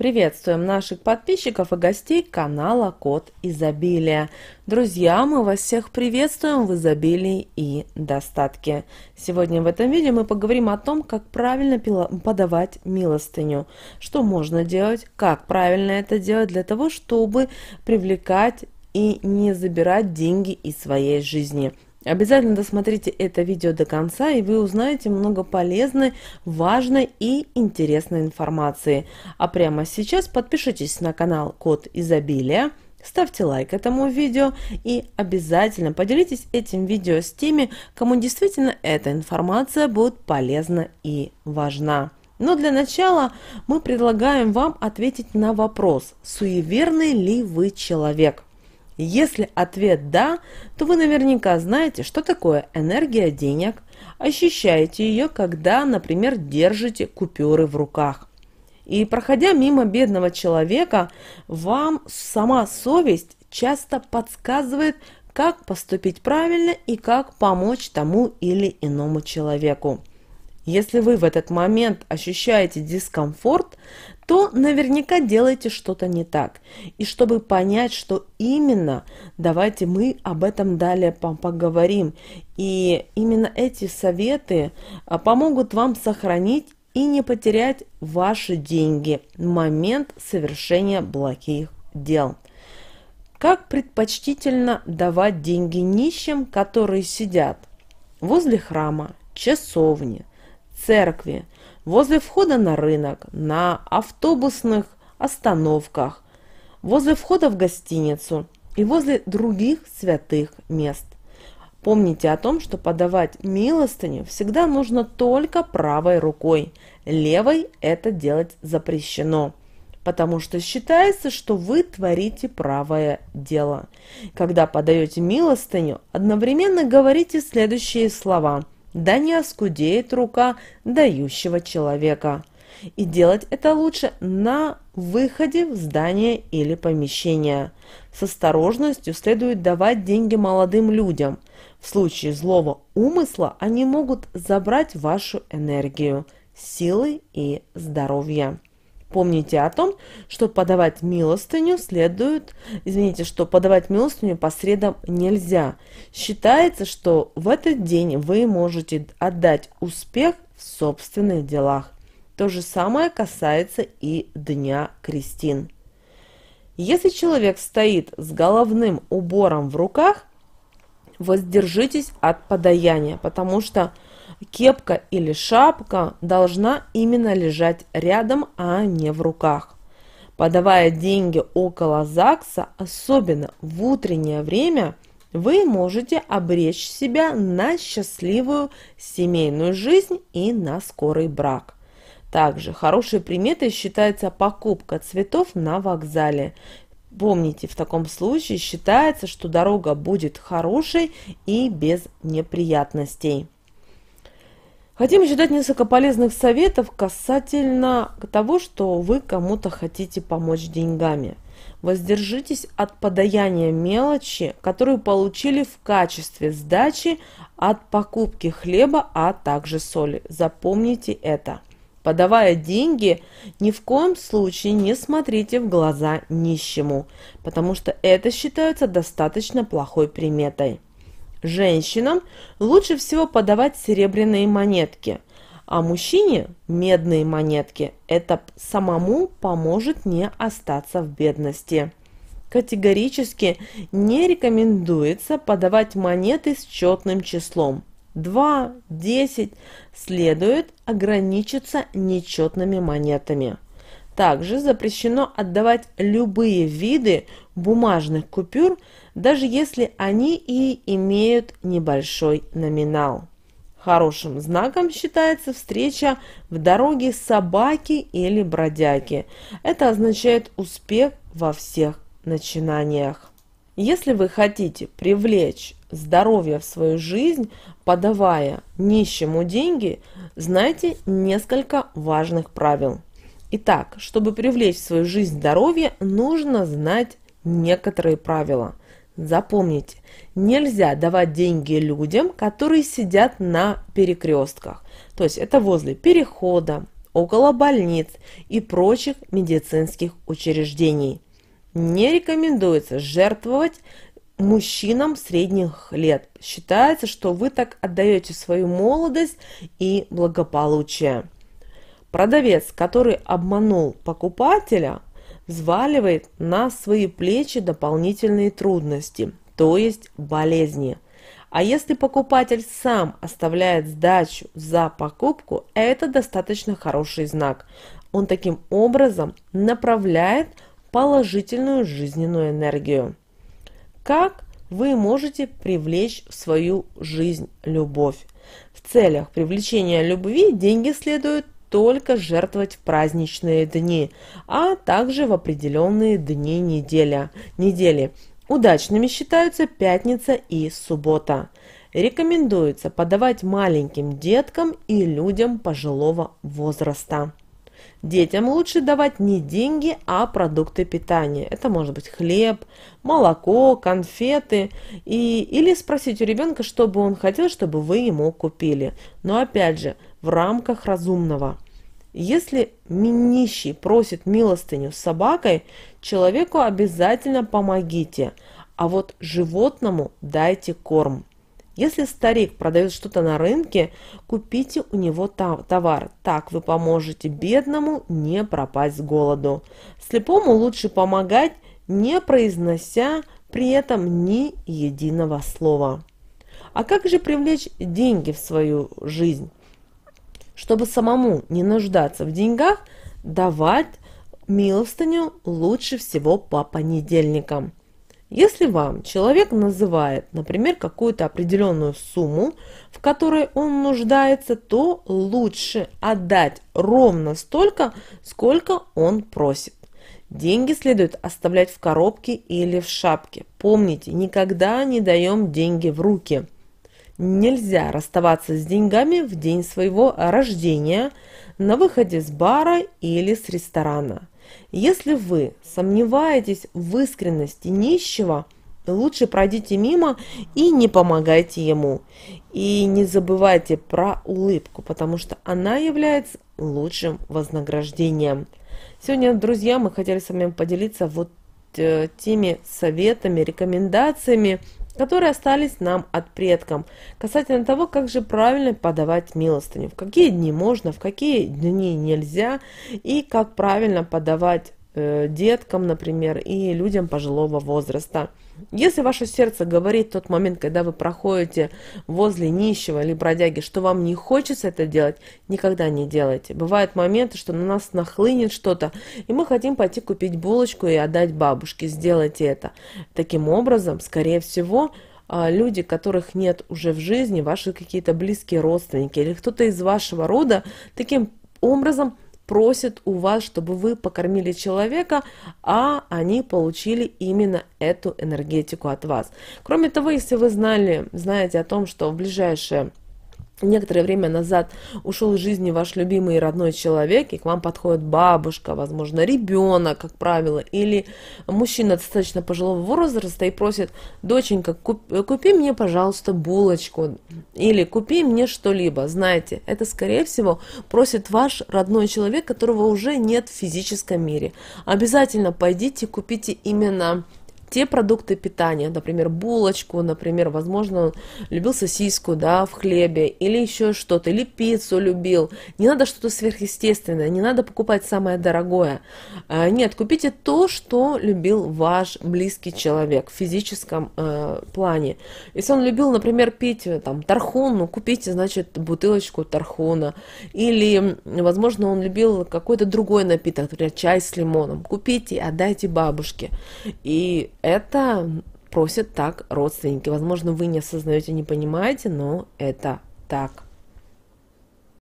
Приветствуем наших подписчиков и гостей канала Код Изобилия. Друзья, мы вас всех приветствуем в изобилии и достатке. Сегодня в этом видео мы поговорим о том, как правильно подавать милостыню, что можно делать, как правильно это делать для того, чтобы привлекать и не забирать деньги из своей жизни – Обязательно досмотрите это видео до конца, и вы узнаете много полезной, важной и интересной информации. А прямо сейчас подпишитесь на канал Код Изобилия, ставьте лайк этому видео и обязательно поделитесь этим видео с теми, кому действительно эта информация будет полезна и важна. Но для начала мы предлагаем вам ответить на вопрос, суеверный ли вы человек – если ответ «да», то вы наверняка знаете, что такое энергия денег, ощущаете ее, когда, например, держите купюры в руках. И проходя мимо бедного человека, вам сама совесть часто подсказывает, как поступить правильно и как помочь тому или иному человеку. Если вы в этот момент ощущаете дискомфорт, то наверняка делаете что-то не так. И чтобы понять, что именно, давайте мы об этом далее поговорим. И именно эти советы а, помогут вам сохранить и не потерять ваши деньги в момент совершения благих дел. Как предпочтительно давать деньги нищим, которые сидят возле храма, часовни, церкви, возле входа на рынок, на автобусных остановках, возле входа в гостиницу и возле других святых мест. Помните о том, что подавать милостыню всегда нужно только правой рукой. Левой это делать запрещено, потому что считается, что вы творите правое дело. Когда подаете милостыню, одновременно говорите следующие слова – да не оскудеет рука дающего человека. И делать это лучше на выходе в здание или помещение. С осторожностью следует давать деньги молодым людям. В случае злого умысла они могут забрать вашу энергию, силы и здоровье. Помните о том, что подавать милостыню следует, извините, что подавать милостыню по средам нельзя. Считается, что в этот день вы можете отдать успех в собственных делах. То же самое касается и Дня Кристин. Если человек стоит с головным убором в руках, воздержитесь от подаяния, потому что – Кепка или шапка должна именно лежать рядом, а не в руках. Подавая деньги около ЗАГСа, особенно в утреннее время, вы можете обречь себя на счастливую семейную жизнь и на скорый брак. Также хорошей приметой считается покупка цветов на вокзале. Помните, в таком случае считается, что дорога будет хорошей и без неприятностей. Хотим еще дать несколько полезных советов касательно того, что вы кому-то хотите помочь деньгами. Воздержитесь от подаяния мелочи, которую получили в качестве сдачи от покупки хлеба, а также соли. Запомните это. Подавая деньги, ни в коем случае не смотрите в глаза нищему, потому что это считается достаточно плохой приметой. Женщинам лучше всего подавать серебряные монетки, а мужчине – медные монетки. Это самому поможет не остаться в бедности. Категорически не рекомендуется подавать монеты с четным числом. 2, 10 следует ограничиться нечетными монетами. Также запрещено отдавать любые виды бумажных купюр, даже если они и имеют небольшой номинал. Хорошим знаком считается встреча в дороге собаки или бродяги. Это означает успех во всех начинаниях. Если вы хотите привлечь здоровье в свою жизнь, подавая нищему деньги, знайте несколько важных правил. Итак, чтобы привлечь в свою жизнь здоровье, нужно знать некоторые правила. Запомните, нельзя давать деньги людям, которые сидят на перекрестках. То есть это возле перехода, около больниц и прочих медицинских учреждений. Не рекомендуется жертвовать мужчинам средних лет. Считается, что вы так отдаете свою молодость и благополучие. Продавец, который обманул покупателя, взваливает на свои плечи дополнительные трудности, то есть болезни. А если покупатель сам оставляет сдачу за покупку, это достаточно хороший знак. Он таким образом направляет положительную жизненную энергию. Как вы можете привлечь в свою жизнь любовь? В целях привлечения любви деньги следует только жертвовать в праздничные дни, а также в определенные дни неделя, недели. Удачными считаются пятница и суббота. Рекомендуется подавать маленьким деткам и людям пожилого возраста. Детям лучше давать не деньги, а продукты питания. Это может быть хлеб, молоко, конфеты. И, или спросить у ребенка, что бы он хотел, чтобы вы ему купили. Но опять же, в рамках разумного. Если нищий просит милостыню с собакой, человеку обязательно помогите, а вот животному дайте корм. Если старик продает что-то на рынке, купите у него товар. Так вы поможете бедному не пропасть с голоду. Слепому лучше помогать, не произнося при этом ни единого слова. А как же привлечь деньги в свою жизнь? чтобы самому не нуждаться в деньгах, давать милостыню лучше всего по понедельникам. Если вам человек называет, например, какую-то определенную сумму, в которой он нуждается, то лучше отдать ровно столько, сколько он просит. Деньги следует оставлять в коробке или в шапке. Помните, никогда не даем деньги в руки – Нельзя расставаться с деньгами в день своего рождения, на выходе с бара или с ресторана. Если вы сомневаетесь в искренности нищего, лучше пройдите мимо и не помогайте ему. И не забывайте про улыбку, потому что она является лучшим вознаграждением. Сегодня, друзья, мы хотели с вами поделиться вот э, теми советами, рекомендациями, которые остались нам от предкам, касательно того, как же правильно подавать милостыню, в какие дни можно, в какие дни нельзя, и как правильно подавать э, деткам, например, и людям пожилого возраста. Если ваше сердце говорит в тот момент, когда вы проходите возле нищего или бродяги, что вам не хочется это делать, никогда не делайте. Бывают моменты, что на нас нахлынет что-то, и мы хотим пойти купить булочку и отдать бабушке. Сделайте это. Таким образом, скорее всего, а, люди, которых нет уже в жизни, ваши какие-то близкие родственники или кто-то из вашего рода, таким образом – просит у вас, чтобы вы покормили человека, а они получили именно эту энергетику от вас. Кроме того, если вы знали, знаете о том, что в ближайшее Некоторое время назад ушел из жизни ваш любимый и родной человек, и к вам подходит бабушка, возможно, ребенок, как правило, или мужчина достаточно пожилого возраста и просит, доченька, купи мне, пожалуйста, булочку, или купи мне что-либо. Знаете, это, скорее всего, просит ваш родной человек, которого уже нет в физическом мире. Обязательно пойдите, купите именно те продукты питания, например, булочку, например, возможно, он любил сосиску, да, в хлебе, или еще что-то, или пиццу любил. Не надо что-то сверхъестественное, не надо покупать самое дорогое. А, нет, купите то, что любил ваш близкий человек в физическом э, плане. Если он любил, например, пить э, там тархун, ну, купите, значит, бутылочку тархуна. Или, возможно, он любил какой-то другой напиток, например, чай с лимоном. Купите, отдайте бабушке. И это просят так родственники. Возможно, вы не осознаете, не понимаете, но это так.